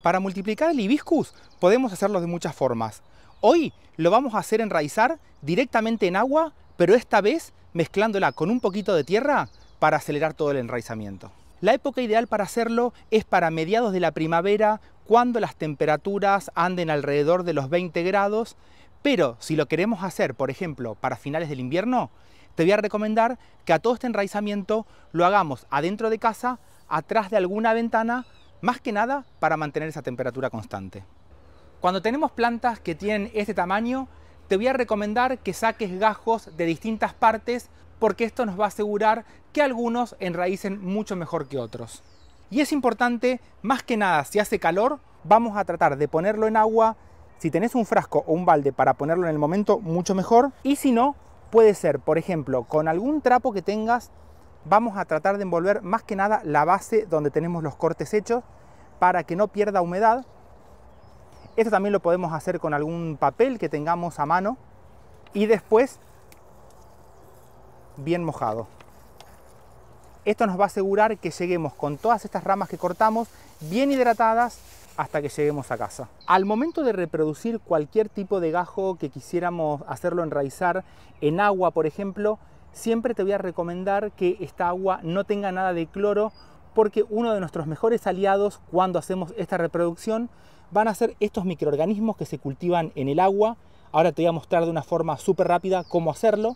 Para multiplicar el hibiscus podemos hacerlo de muchas formas. Hoy lo vamos a hacer enraizar directamente en agua, pero esta vez mezclándola con un poquito de tierra para acelerar todo el enraizamiento. La época ideal para hacerlo es para mediados de la primavera, cuando las temperaturas anden alrededor de los 20 grados, pero si lo queremos hacer, por ejemplo, para finales del invierno, te voy a recomendar que a todo este enraizamiento lo hagamos adentro de casa, atrás de alguna ventana más que nada para mantener esa temperatura constante. Cuando tenemos plantas que tienen este tamaño, te voy a recomendar que saques gajos de distintas partes porque esto nos va a asegurar que algunos enraícen mucho mejor que otros. Y es importante, más que nada, si hace calor, vamos a tratar de ponerlo en agua. Si tenés un frasco o un balde para ponerlo en el momento, mucho mejor. Y si no, puede ser, por ejemplo, con algún trapo que tengas, vamos a tratar de envolver más que nada la base donde tenemos los cortes hechos para que no pierda humedad. Esto también lo podemos hacer con algún papel que tengamos a mano y después bien mojado. Esto nos va a asegurar que lleguemos con todas estas ramas que cortamos bien hidratadas hasta que lleguemos a casa. Al momento de reproducir cualquier tipo de gajo que quisiéramos hacerlo enraizar en agua, por ejemplo, siempre te voy a recomendar que esta agua no tenga nada de cloro porque uno de nuestros mejores aliados cuando hacemos esta reproducción van a ser estos microorganismos que se cultivan en el agua. Ahora te voy a mostrar de una forma súper rápida cómo hacerlo.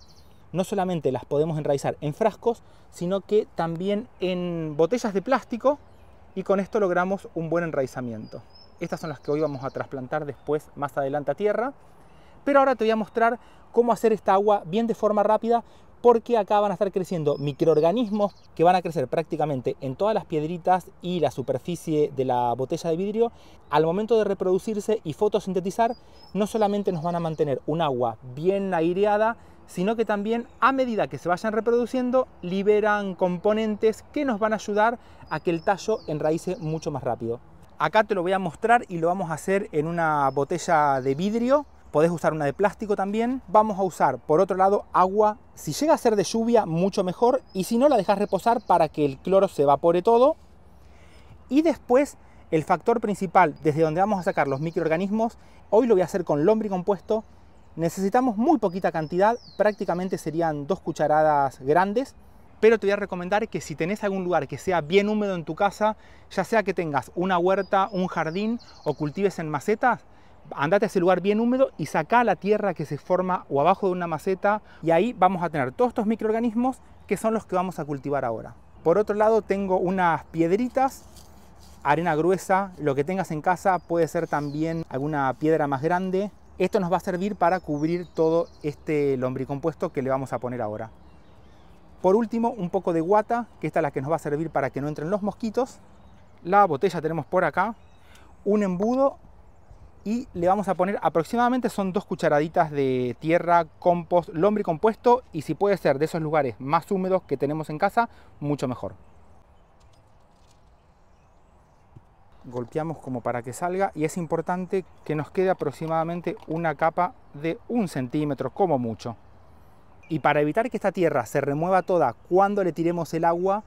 No solamente las podemos enraizar en frascos, sino que también en botellas de plástico y con esto logramos un buen enraizamiento. Estas son las que hoy vamos a trasplantar después, más adelante a tierra. Pero ahora te voy a mostrar cómo hacer esta agua bien de forma rápida porque acá van a estar creciendo microorganismos que van a crecer prácticamente en todas las piedritas y la superficie de la botella de vidrio. Al momento de reproducirse y fotosintetizar, no solamente nos van a mantener un agua bien aireada, sino que también a medida que se vayan reproduciendo liberan componentes que nos van a ayudar a que el tallo enraíce mucho más rápido. Acá te lo voy a mostrar y lo vamos a hacer en una botella de vidrio podés usar una de plástico también. Vamos a usar, por otro lado, agua. Si llega a ser de lluvia, mucho mejor. Y si no, la dejas reposar para que el cloro se evapore todo. Y después, el factor principal desde donde vamos a sacar los microorganismos, hoy lo voy a hacer con lombricompuesto. Necesitamos muy poquita cantidad, prácticamente serían dos cucharadas grandes pero te voy a recomendar que si tenés algún lugar que sea bien húmedo en tu casa, ya sea que tengas una huerta, un jardín o cultives en macetas, andate a ese lugar bien húmedo y saca la tierra que se forma o abajo de una maceta y ahí vamos a tener todos estos microorganismos que son los que vamos a cultivar ahora. Por otro lado tengo unas piedritas, arena gruesa, lo que tengas en casa puede ser también alguna piedra más grande. Esto nos va a servir para cubrir todo este lombricompuesto que le vamos a poner ahora. Por último, un poco de guata, que esta es la que nos va a servir para que no entren los mosquitos. La botella tenemos por acá, un embudo y le vamos a poner aproximadamente son dos cucharaditas de tierra, compost, lombricompuesto y si puede ser de esos lugares más húmedos que tenemos en casa, mucho mejor. Golpeamos como para que salga y es importante que nos quede aproximadamente una capa de un centímetro como mucho. Y para evitar que esta tierra se remueva toda cuando le tiremos el agua,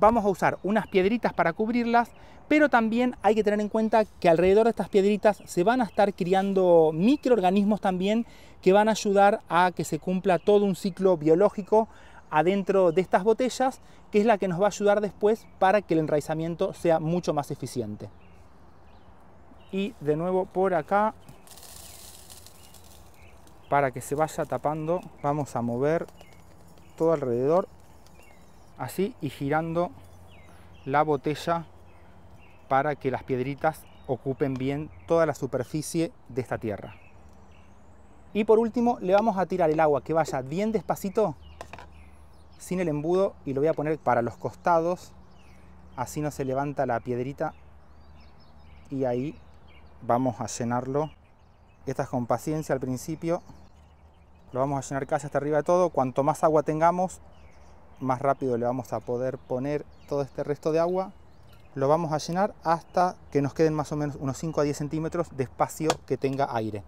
vamos a usar unas piedritas para cubrirlas, pero también hay que tener en cuenta que alrededor de estas piedritas se van a estar criando microorganismos también que van a ayudar a que se cumpla todo un ciclo biológico adentro de estas botellas, que es la que nos va a ayudar después para que el enraizamiento sea mucho más eficiente. Y de nuevo por acá, para que se vaya tapando, vamos a mover todo alrededor así y girando la botella para que las piedritas ocupen bien toda la superficie de esta tierra. Y por último le vamos a tirar el agua que vaya bien despacito sin el embudo y lo voy a poner para los costados, así no se levanta la piedrita y ahí vamos a llenarlo. Esta es con paciencia al principio, lo vamos a llenar casi hasta arriba de todo, cuanto más agua tengamos más rápido le vamos a poder poner todo este resto de agua. Lo vamos a llenar hasta que nos queden más o menos unos 5 a 10 centímetros de espacio que tenga aire.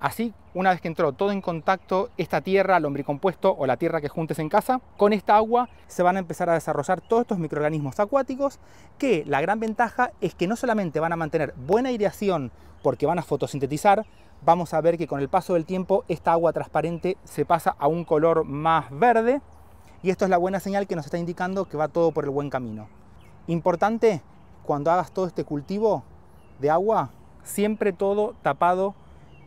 Así, una vez que entró todo en contacto esta tierra, compuesto o la tierra que juntes en casa, con esta agua se van a empezar a desarrollar todos estos microorganismos acuáticos que la gran ventaja es que no solamente van a mantener buena aireación porque van a fotosintetizar, vamos a ver que con el paso del tiempo esta agua transparente se pasa a un color más verde y esto es la buena señal que nos está indicando que va todo por el buen camino. Importante, cuando hagas todo este cultivo de agua, siempre todo tapado.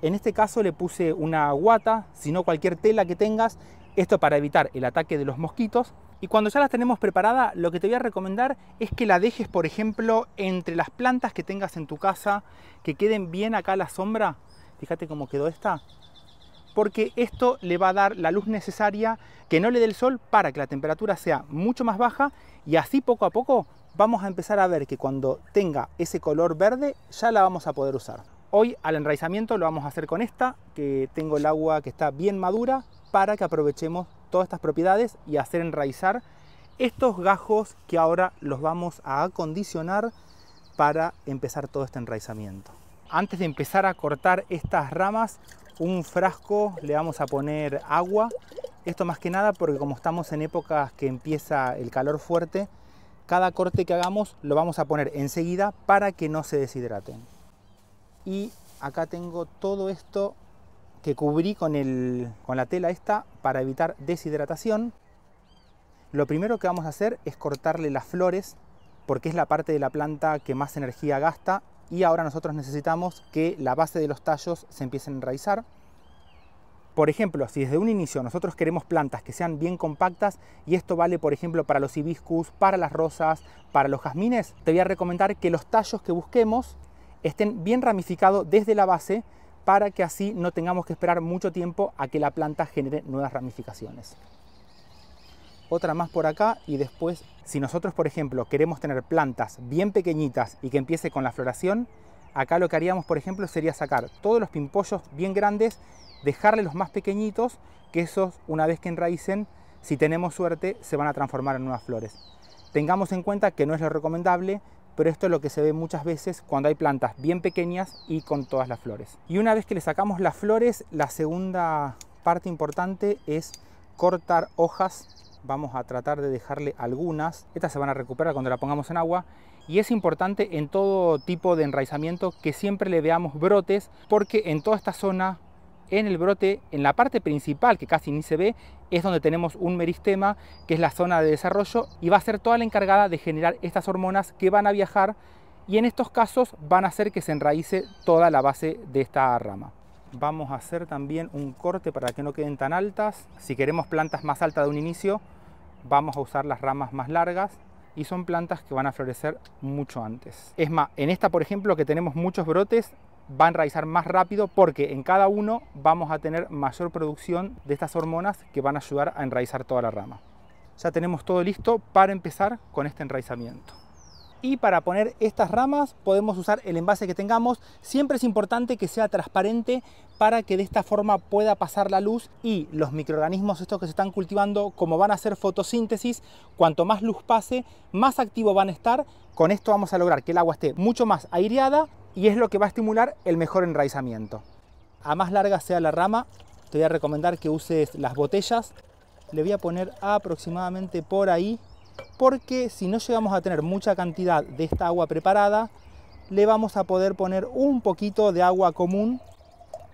En este caso le puse una guata, si no cualquier tela que tengas, esto para evitar el ataque de los mosquitos. Y cuando ya las tenemos preparada, lo que te voy a recomendar es que la dejes, por ejemplo, entre las plantas que tengas en tu casa, que queden bien acá a la sombra. Fíjate cómo quedó esta porque esto le va a dar la luz necesaria que no le dé el sol para que la temperatura sea mucho más baja y así poco a poco vamos a empezar a ver que cuando tenga ese color verde ya la vamos a poder usar. Hoy al enraizamiento lo vamos a hacer con esta, que tengo el agua que está bien madura para que aprovechemos todas estas propiedades y hacer enraizar estos gajos que ahora los vamos a acondicionar para empezar todo este enraizamiento. Antes de empezar a cortar estas ramas, un frasco le vamos a poner agua. Esto más que nada porque como estamos en épocas que empieza el calor fuerte, cada corte que hagamos lo vamos a poner enseguida para que no se deshidraten. Y acá tengo todo esto que cubrí con, con la tela esta para evitar deshidratación. Lo primero que vamos a hacer es cortarle las flores porque es la parte de la planta que más energía gasta y ahora nosotros necesitamos que la base de los tallos se empiecen a enraizar. Por ejemplo, si desde un inicio nosotros queremos plantas que sean bien compactas, y esto vale por ejemplo para los hibiscus, para las rosas, para los jazmines, te voy a recomendar que los tallos que busquemos estén bien ramificados desde la base para que así no tengamos que esperar mucho tiempo a que la planta genere nuevas ramificaciones otra más por acá y después, si nosotros por ejemplo queremos tener plantas bien pequeñitas y que empiece con la floración, acá lo que haríamos por ejemplo sería sacar todos los pimpollos bien grandes, dejarle los más pequeñitos, que esos una vez que enraicen, si tenemos suerte, se van a transformar en nuevas flores. Tengamos en cuenta que no es lo recomendable, pero esto es lo que se ve muchas veces cuando hay plantas bien pequeñas y con todas las flores. Y una vez que le sacamos las flores, la segunda parte importante es cortar hojas vamos a tratar de dejarle algunas. Estas se van a recuperar cuando la pongamos en agua. Y es importante en todo tipo de enraizamiento que siempre le veamos brotes, porque en toda esta zona, en el brote, en la parte principal que casi ni se ve, es donde tenemos un meristema, que es la zona de desarrollo, y va a ser toda la encargada de generar estas hormonas que van a viajar y en estos casos van a hacer que se enraíce toda la base de esta rama vamos a hacer también un corte para que no queden tan altas. Si queremos plantas más altas de un inicio, vamos a usar las ramas más largas y son plantas que van a florecer mucho antes. Es más, en esta, por ejemplo, que tenemos muchos brotes, va a enraizar más rápido porque en cada uno vamos a tener mayor producción de estas hormonas que van a ayudar a enraizar toda la rama. Ya tenemos todo listo para empezar con este enraizamiento y para poner estas ramas podemos usar el envase que tengamos. Siempre es importante que sea transparente para que de esta forma pueda pasar la luz y los microorganismos estos que se están cultivando, como van a hacer fotosíntesis, cuanto más luz pase, más activo van a estar. Con esto vamos a lograr que el agua esté mucho más aireada y es lo que va a estimular el mejor enraizamiento. A más larga sea la rama, te voy a recomendar que uses las botellas. Le voy a poner aproximadamente por ahí porque si no llegamos a tener mucha cantidad de esta agua preparada, le vamos a poder poner un poquito de agua común.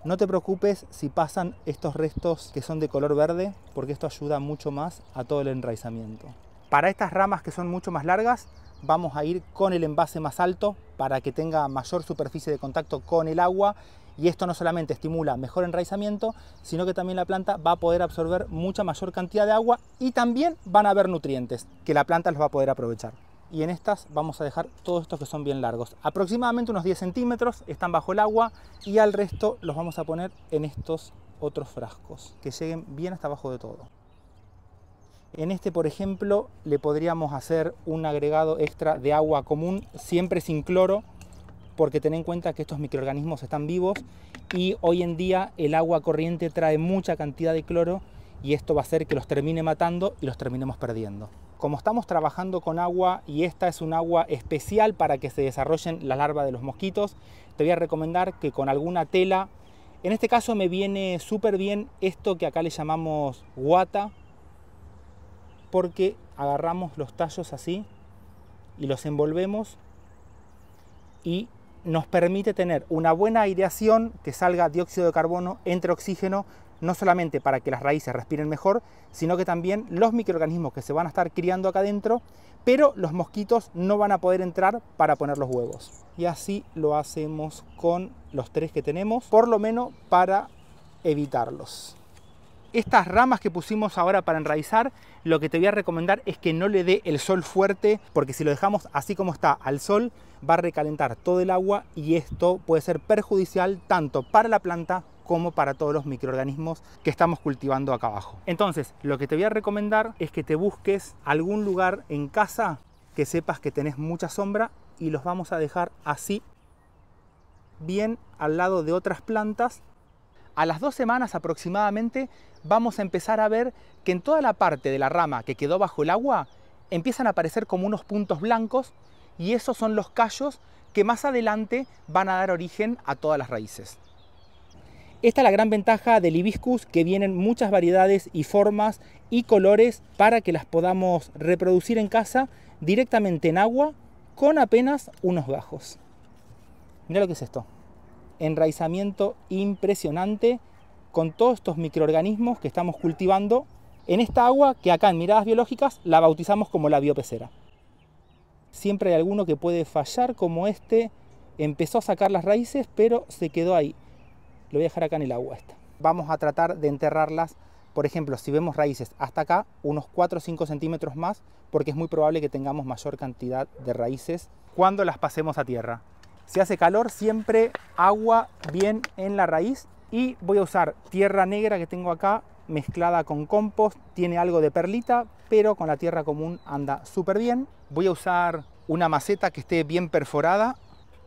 No te preocupes si pasan estos restos que son de color verde, porque esto ayuda mucho más a todo el enraizamiento. Para estas ramas que son mucho más largas, vamos a ir con el envase más alto para que tenga mayor superficie de contacto con el agua y esto no solamente estimula mejor enraizamiento, sino que también la planta va a poder absorber mucha mayor cantidad de agua y también van a haber nutrientes que la planta los va a poder aprovechar. Y en estas vamos a dejar todos estos que son bien largos. Aproximadamente unos 10 centímetros están bajo el agua y al resto los vamos a poner en estos otros frascos que lleguen bien hasta abajo de todo. En este, por ejemplo, le podríamos hacer un agregado extra de agua común, siempre sin cloro, porque ten en cuenta que estos microorganismos están vivos y hoy en día el agua corriente trae mucha cantidad de cloro y esto va a hacer que los termine matando y los terminemos perdiendo. Como estamos trabajando con agua y esta es un agua especial para que se desarrollen las larvas de los mosquitos, te voy a recomendar que con alguna tela, en este caso me viene súper bien esto que acá le llamamos guata, porque agarramos los tallos así y los envolvemos y nos permite tener una buena aireación que salga dióxido de carbono, entre oxígeno, no solamente para que las raíces respiren mejor, sino que también los microorganismos que se van a estar criando acá adentro, pero los mosquitos no van a poder entrar para poner los huevos. Y así lo hacemos con los tres que tenemos, por lo menos para evitarlos estas ramas que pusimos ahora para enraizar, lo que te voy a recomendar es que no le dé el sol fuerte, porque si lo dejamos así como está al sol, va a recalentar todo el agua y esto puede ser perjudicial tanto para la planta como para todos los microorganismos que estamos cultivando acá abajo. Entonces, lo que te voy a recomendar es que te busques algún lugar en casa que sepas que tenés mucha sombra y los vamos a dejar así bien al lado de otras plantas a las dos semanas aproximadamente vamos a empezar a ver que en toda la parte de la rama que quedó bajo el agua empiezan a aparecer como unos puntos blancos y esos son los callos que más adelante van a dar origen a todas las raíces. Esta es la gran ventaja del hibiscus, que vienen muchas variedades y formas y colores para que las podamos reproducir en casa directamente en agua con apenas unos bajos. Mira lo que es esto enraizamiento impresionante con todos estos microorganismos que estamos cultivando en esta agua que acá en Miradas Biológicas la bautizamos como la biopecera. Siempre hay alguno que puede fallar como este empezó a sacar las raíces pero se quedó ahí. Lo voy a dejar acá en el agua esta. Vamos a tratar de enterrarlas, por ejemplo, si vemos raíces hasta acá, unos 4 o 5 centímetros más, porque es muy probable que tengamos mayor cantidad de raíces cuando las pasemos a tierra. Si hace calor, siempre agua bien en la raíz y voy a usar tierra negra que tengo acá mezclada con compost, tiene algo de perlita, pero con la tierra común anda súper bien. Voy a usar una maceta que esté bien perforada.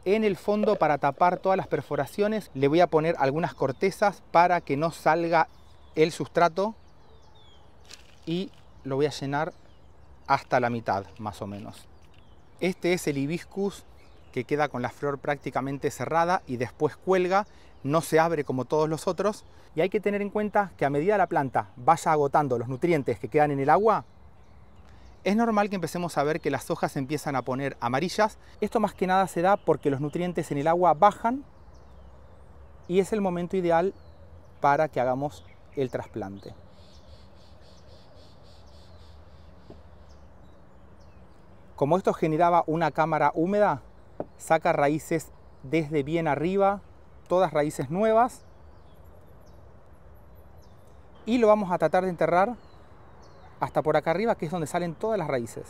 En el fondo para tapar todas las perforaciones le voy a poner algunas cortezas para que no salga el sustrato y lo voy a llenar hasta la mitad más o menos. Este es el hibiscus que queda con la flor prácticamente cerrada y después cuelga, no se abre como todos los otros. Y hay que tener en cuenta que a medida la planta vaya agotando los nutrientes que quedan en el agua, es normal que empecemos a ver que las hojas empiezan a poner amarillas. Esto más que nada se da porque los nutrientes en el agua bajan y es el momento ideal para que hagamos el trasplante. Como esto generaba una cámara húmeda, saca raíces desde bien arriba, todas raíces nuevas. Y lo vamos a tratar de enterrar hasta por acá arriba, que es donde salen todas las raíces.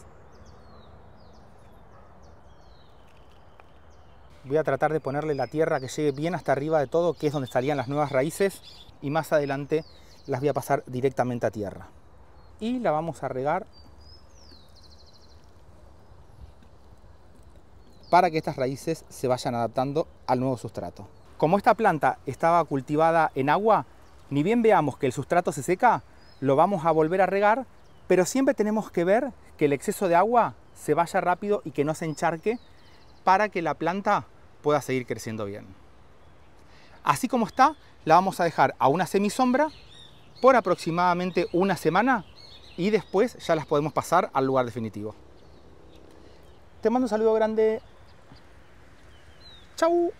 Voy a tratar de ponerle la tierra que llegue bien hasta arriba de todo, que es donde salían las nuevas raíces. Y más adelante las voy a pasar directamente a tierra. Y la vamos a regar para que estas raíces se vayan adaptando al nuevo sustrato. Como esta planta estaba cultivada en agua, ni bien veamos que el sustrato se seca, lo vamos a volver a regar, pero siempre tenemos que ver que el exceso de agua se vaya rápido y que no se encharque para que la planta pueda seguir creciendo bien. Así como está, la vamos a dejar a una semisombra por aproximadamente una semana y después ya las podemos pasar al lugar definitivo. Te mando un saludo grande. Ciao